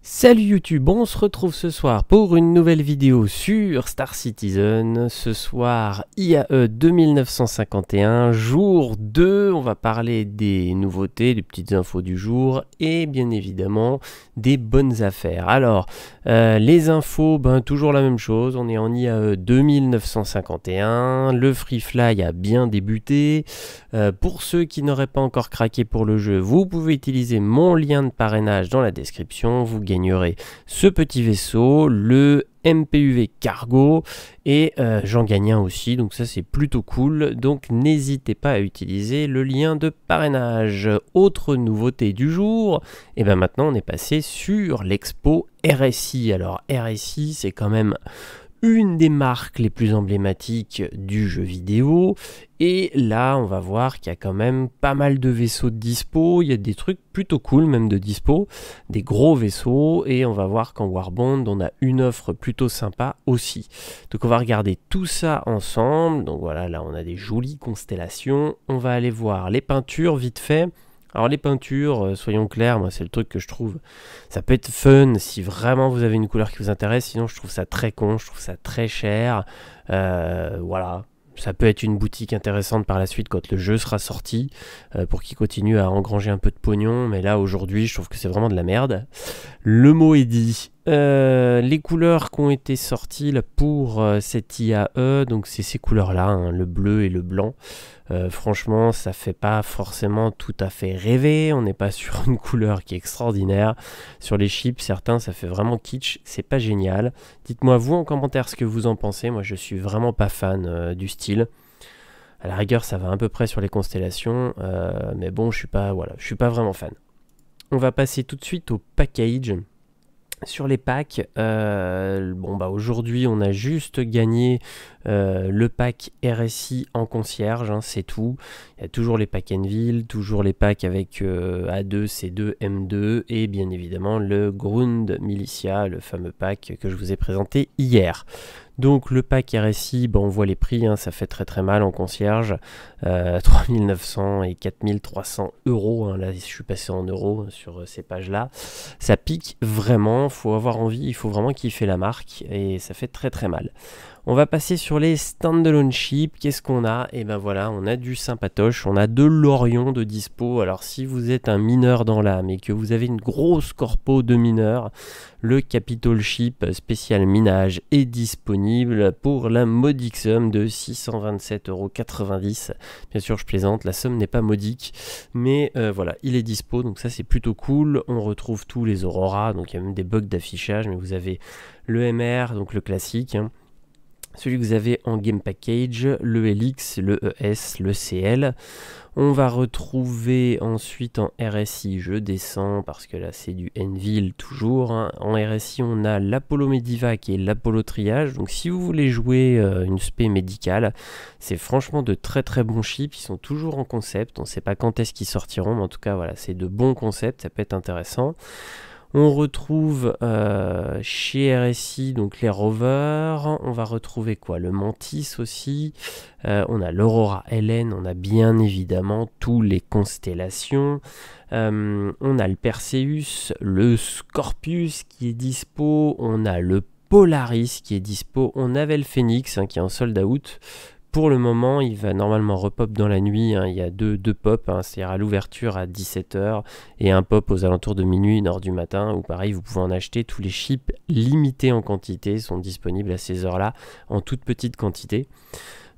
Salut YouTube, on se retrouve ce soir pour une nouvelle vidéo sur Star Citizen. Ce soir, IAE 2951, jour 2, on va parler des nouveautés, des petites infos du jour et bien évidemment des bonnes affaires. Alors, euh, les infos, ben, toujours la même chose, on est en IAE 2951, le Free Fly a bien débuté. Euh, pour ceux qui n'auraient pas encore craqué pour le jeu, vous pouvez utiliser mon lien de parrainage dans la description, vous gagnerai ce petit vaisseau, le MPUV cargo et euh, j'en gagne un aussi donc ça c'est plutôt cool donc n'hésitez pas à utiliser le lien de parrainage autre nouveauté du jour et eh bien maintenant on est passé sur l'expo RSI alors RSI c'est quand même une des marques les plus emblématiques du jeu vidéo. Et là, on va voir qu'il y a quand même pas mal de vaisseaux de dispo. Il y a des trucs plutôt cool, même de dispo, des gros vaisseaux. Et on va voir qu'en Warbond, on a une offre plutôt sympa aussi. Donc, on va regarder tout ça ensemble. Donc, voilà, là, on a des jolies constellations. On va aller voir les peintures vite fait. Alors les peintures, euh, soyons clairs, moi c'est le truc que je trouve, ça peut être fun si vraiment vous avez une couleur qui vous intéresse, sinon je trouve ça très con, je trouve ça très cher, euh, voilà. Ça peut être une boutique intéressante par la suite quand le jeu sera sorti euh, pour qu'il continue à engranger un peu de pognon, mais là aujourd'hui je trouve que c'est vraiment de la merde. Le mot est dit, euh, les couleurs qui ont été sorties pour euh, cette IAE, donc c'est ces couleurs-là, hein, le bleu et le blanc. Euh, franchement, ça fait pas forcément tout à fait rêver. On n'est pas sur une couleur qui est extraordinaire. Sur les chips, certains, ça fait vraiment kitsch. C'est pas génial. Dites-moi vous en commentaire ce que vous en pensez. Moi, je suis vraiment pas fan du style. À la rigueur, ça va à peu près sur les constellations, mais bon, je suis pas, voilà, je suis pas vraiment fan. On va passer tout de suite au package. Sur les packs, euh, bon bah aujourd'hui on a juste gagné euh, le pack RSI en concierge, hein, c'est tout. Il y a toujours les packs Envil, toujours les packs avec A2, C2, M2 et bien évidemment le Grund Militia, le fameux pack que je vous ai présenté hier. Donc le pack RSI, on voit les prix, hein, ça fait très très mal en concierge, 3900 euh, et 4300 euros, hein. là je suis passé en euros sur euh, ces pages-là, ça pique vraiment, faut avoir envie, il faut vraiment kiffer la marque et ça fait très très mal. On va passer sur les standalone ships, Qu'est-ce qu'on a Et eh ben voilà, on a du sympatoche, on a de l'Orion de dispo. Alors si vous êtes un mineur dans l'âme et que vous avez une grosse corpo de mineurs, le Capital Chip spécial minage est disponible pour la modique somme de 627,90€. Bien sûr, je plaisante, la somme n'est pas modique, mais euh, voilà, il est dispo, donc ça c'est plutôt cool. On retrouve tous les Aurora, donc il y a même des bugs d'affichage, mais vous avez le MR, donc le classique. Hein celui que vous avez en Game Package, le LX, le ES, le CL. On va retrouver ensuite en RSI, je descends parce que là c'est du Envil toujours. Hein. En RSI on a l'Apollo Medivac et l'Apollo Triage. Donc si vous voulez jouer euh, une spé médicale, c'est franchement de très très bons chips. Ils sont toujours en concept. On ne sait pas quand est-ce qu'ils sortiront, mais en tout cas voilà, c'est de bons concepts, ça peut être intéressant. On retrouve euh, chez RSI donc les rovers, on va retrouver quoi Le Mantis aussi, euh, on a l'Aurora Hélène, on a bien évidemment tous les constellations, euh, on a le Perseus, le Scorpius qui est dispo, on a le Polaris qui est dispo, on avait le Phoenix hein, qui est en sold out, pour le moment, il va normalement repop dans la nuit. Hein. Il y a deux, deux pop, hein. c'est-à-dire à, l'ouverture à 17h et un pop aux alentours de minuit, une heure du matin, ou pareil, vous pouvez en acheter. Tous les chips limités en quantité sont disponibles à ces heures-là, en toute petite quantité.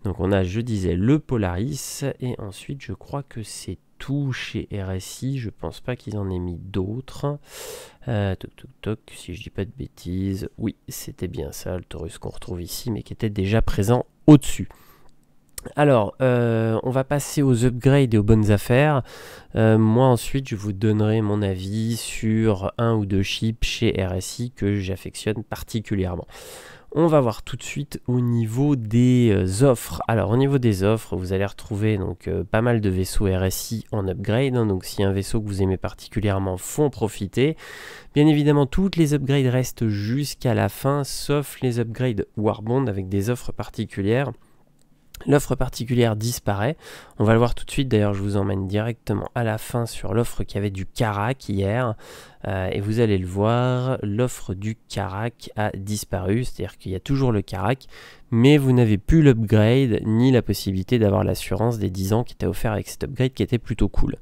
Donc on a, je disais, le Polaris, et ensuite je crois que c'est tout chez RSI, je pense pas qu'ils en aient mis d'autres. Euh, toc toc toc, si je dis pas de bêtises, oui, c'était bien ça, le Taurus qu'on retrouve ici, mais qui était déjà présent au-dessus. Alors, euh, on va passer aux upgrades et aux bonnes affaires. Euh, moi ensuite, je vous donnerai mon avis sur un ou deux chips chez RSI que j'affectionne particulièrement. On va voir tout de suite au niveau des euh, offres. Alors au niveau des offres, vous allez retrouver donc pas mal de vaisseaux RSI en upgrade. Hein. donc si un vaisseau que vous aimez particulièrement font profiter. Bien évidemment, toutes les upgrades restent jusqu'à la fin, sauf les upgrades Warbond avec des offres particulières. L'offre particulière disparaît. On va le voir tout de suite. D'ailleurs, je vous emmène directement à la fin sur l'offre qui avait du Carac hier. Euh, et vous allez le voir, l'offre du Carac a disparu. C'est-à-dire qu'il y a toujours le Carac, mais vous n'avez plus l'upgrade ni la possibilité d'avoir l'assurance des 10 ans qui était offerte avec cet upgrade qui était plutôt cool.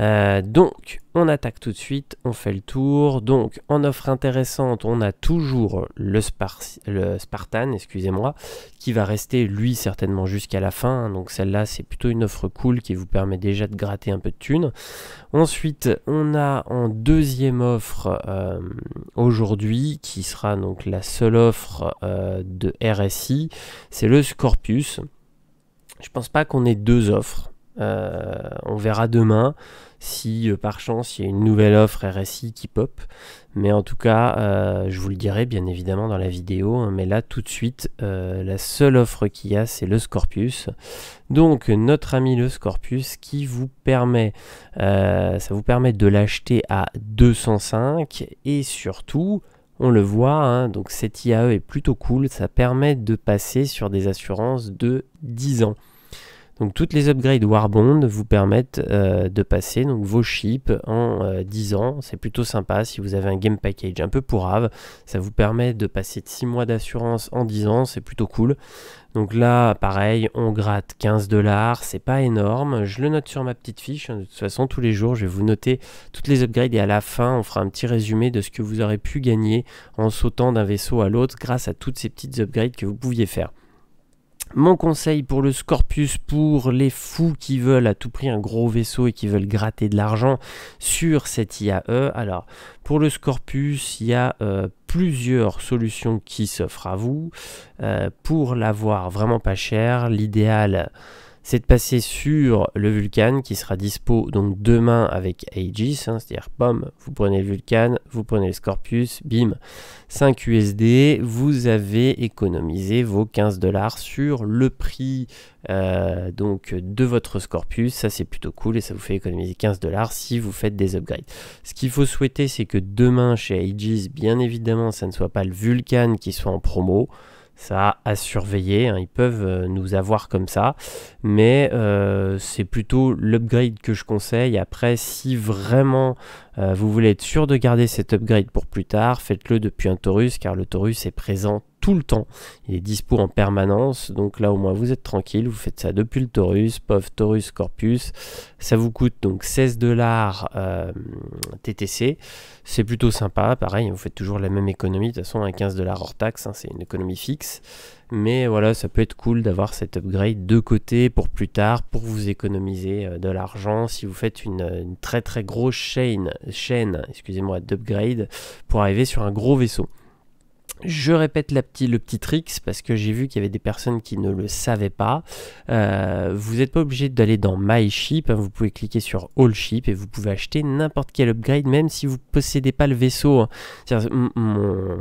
Euh, donc, on attaque tout de suite, on fait le tour. Donc, en offre intéressante, on a toujours le, Spartan, excusez-moi, qui va rester lui certainement jusqu'à la fin. donc, celle-là, c'est plutôt une offre cool qui vous permet déjà de gratter un peu de thunes. Ensuite, on a en deuxième offre euh, aujourd'hui, qui sera donc la seule offre euh, de RSI, c'est le Scorpius. Je pense pas qu'on ait deux offres euh, on verra demain si euh, par chance il y a une nouvelle offre RSI qui pop. Mais en tout cas, euh, je vous le dirai bien évidemment dans la vidéo. Hein. mais là, tout de suite, la seule offre qu'il y a, c'est le Scorpius. Donc, notre ami le Scorpius qui vous permet, ça vous permet de l'acheter à 205 et surtout, on le voit, hein, donc cette IAE est plutôt cool. Ça permet de passer sur des assurances de 10 ans. Donc toutes les upgrades Warbond vous permettent euh, de passer donc, vos chips en 10 euh, ans. C'est plutôt sympa si vous avez un game package un peu pour pourrave. Ça vous permet de passer de 6 mois d'assurance en 10 ans, c'est plutôt cool. Donc là, pareil, on gratte 15 dollars, c'est pas énorme. Je le note sur ma petite fiche. Hein. De toute façon, tous les jours, je vais vous noter toutes les upgrades et à la fin, on fera un petit résumé de ce que vous aurez pu gagner en sautant d'un vaisseau à l'autre grâce à toutes ces petites upgrades que vous pouviez faire. Mon conseil pour le Scorpius, pour les fous qui veulent à tout prix un gros vaisseau et qui veulent gratter de l'argent sur cette IAE, alors pour le Scorpius, il y a euh, plusieurs solutions qui s'offrent à vous. Euh, pour l'avoir vraiment pas cher, l'idéal c'est de passer sur le Vulcan qui sera dispo donc demain avec Aegis, hein, c'est-à-dire bam, vous prenez le Vulcan, vous prenez le Scorpius, bim, 5 USD, vous avez économisé vos 15 dollars sur le prix euh, donc de votre Scorpius, ça c'est plutôt cool et ça vous fait économiser 15 dollars si vous faites des upgrades. Ce qu'il faut souhaiter c'est que demain chez Aegis, bien évidemment, ça ne soit pas le Vulcan qui soit en promo ça à surveiller. Hein. Ils peuvent euh, nous avoir comme ça, mais euh, c'est plutôt l'upgrade que je conseille. Après, si vraiment euh, vous voulez être sûr de garder cet upgrade pour plus tard, faites-le depuis un Taurus, car le Taurus est présent tout le temps. Il est dispo en permanence, donc là au moins vous êtes tranquille, vous faites ça depuis le Taurus, POV, Taurus Corpus. Ça vous coûte donc 16 dollars euh, TTC. C'est plutôt sympa, pareil, vous faites toujours la même économie, de toute façon à 15 dollars hors taxe, hein, c'est une économie fixe. Mais voilà, ça peut être cool d'avoir cet upgrade de côté pour plus tard, pour vous économiser euh, de l'argent. Si vous faites une, euh, une, très très grosse chaîne, chaîne excusez-moi, d'upgrade pour arriver sur un gros vaisseau. Je répète la le petit tricks parce que j'ai vu qu'il y avait des personnes qui ne le savaient pas. Euh, vous n'êtes pas obligé d'aller dans My Ship, hein, vous pouvez cliquer sur All Ship et vous pouvez acheter n'importe quel upgrade même si vous ne possédez pas le vaisseau. Hein. Mon,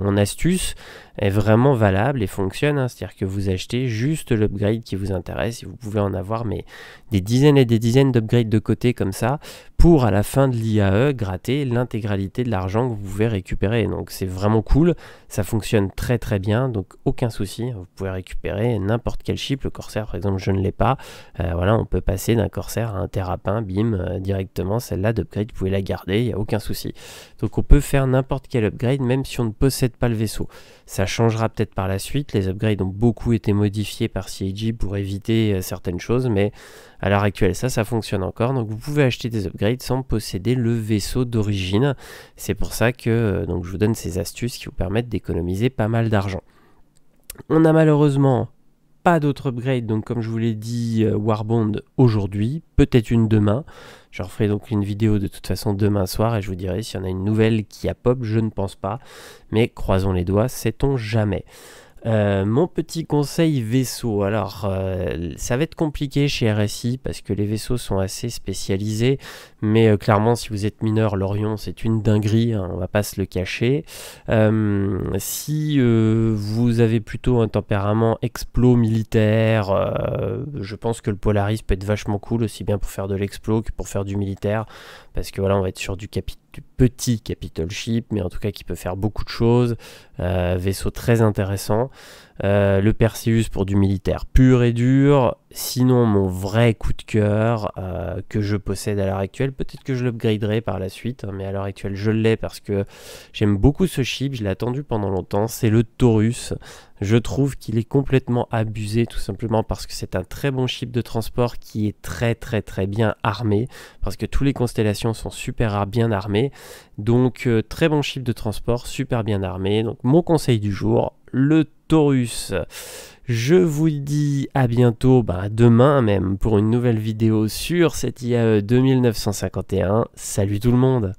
mon, astuce, est vraiment valable et fonctionne. Hein. C'est-à-dire que vous achetez juste l'upgrade qui vous intéresse et vous pouvez en avoir mais des dizaines et des dizaines d'upgrades de côté comme ça pour à la fin de l'IAE gratter l'intégralité de l'argent que vous pouvez récupérer. Donc c'est vraiment cool, ça fonctionne très très bien, donc aucun souci. Hein. Vous pouvez récupérer n'importe quel chip. Le Corsair par exemple je ne l'ai pas. Euh, voilà, on peut passer d'un Corsair à un Terrapin, bim, euh, directement. Celle-là d'upgrade, vous pouvez la garder, il n'y a aucun souci. Donc on peut faire n'importe quel upgrade même si on ne possède pas le vaisseau. Ça changera peut-être par la suite. Les upgrades ont beaucoup été modifiés par CIG pour éviter euh, certaines choses, mais à l'heure actuelle, ça, ça fonctionne encore. Donc vous pouvez acheter des upgrades sans posséder le vaisseau d'origine. C'est pour ça que euh, donc, je vous donne ces astuces qui vous permettent d'économiser pas mal d'argent. On a malheureusement pas d'autres upgrades, donc comme je vous l'ai dit, euh, Warbond aujourd'hui, peut-être une demain. Je referai donc une vidéo de toute façon demain soir et je vous dirai s'il y en a une nouvelle qui a pop, je ne pense pas, mais croisons les doigts, sait-on jamais. Euh, mon petit conseil vaisseau. Alors, euh, ça va être compliqué chez RSI parce que les vaisseaux sont assez spécialisés. Mais euh, clairement, si vous êtes mineur, l'Orion, c'est une dinguerie, hein, on va pas se le cacher. Euh, si euh, vous avez plutôt un tempérament explo militaire, je pense que le Polaris peut être vachement cool, aussi bien pour faire de l'explo que pour faire du militaire, parce que voilà, on va être sur du, du petit capital ship, mais en tout cas qui peut faire beaucoup de choses, vaisseau très intéressant. Euh, le Perseus pour du militaire pur et dur. Sinon, mon vrai coup de cœur euh, que je possède à l'heure actuelle, peut-être que je l'upgraderai par la suite, hein, mais à l'heure actuelle, je l'ai parce que j'aime beaucoup ce chip, je l'ai attendu pendant longtemps, c'est le Taurus. Je trouve qu'il est complètement abusé tout simplement parce que c'est un très bon chip de transport qui est très très très bien armé parce que tous les constellations sont super bien armées. Donc euh, très bon chip de transport, super bien armé. Donc mon conseil du jour, le Taurus. Je vous dis à bientôt, bah, demain même, pour une nouvelle vidéo sur cette IAE 2951. Salut tout le monde